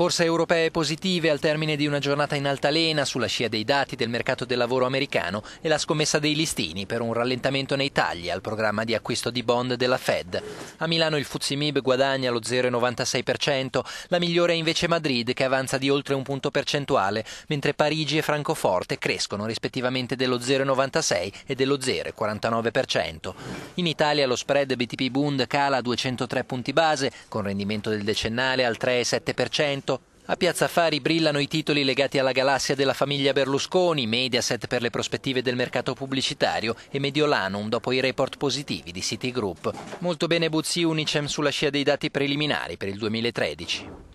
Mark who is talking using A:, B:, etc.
A: Borse europee positive al termine di una giornata in altalena sulla scia dei dati del mercato del lavoro americano e la scommessa dei listini per un rallentamento nei tagli al programma di acquisto di bond della Fed. A Milano il Fuzimib guadagna lo 0,96%, la migliore è invece Madrid che avanza di oltre un punto percentuale, mentre Parigi e Francoforte crescono rispettivamente dello 0,96 e dello 0,49%. In Italia lo spread BTP Bund cala a 203 punti base con rendimento del decennale al 3,7%, a Piazza Affari brillano i titoli legati alla galassia della famiglia Berlusconi, Mediaset per le prospettive del mercato pubblicitario e Mediolanum dopo i report positivi di Citigroup. Molto bene Buzzi Unicem sulla scia dei dati preliminari per il 2013.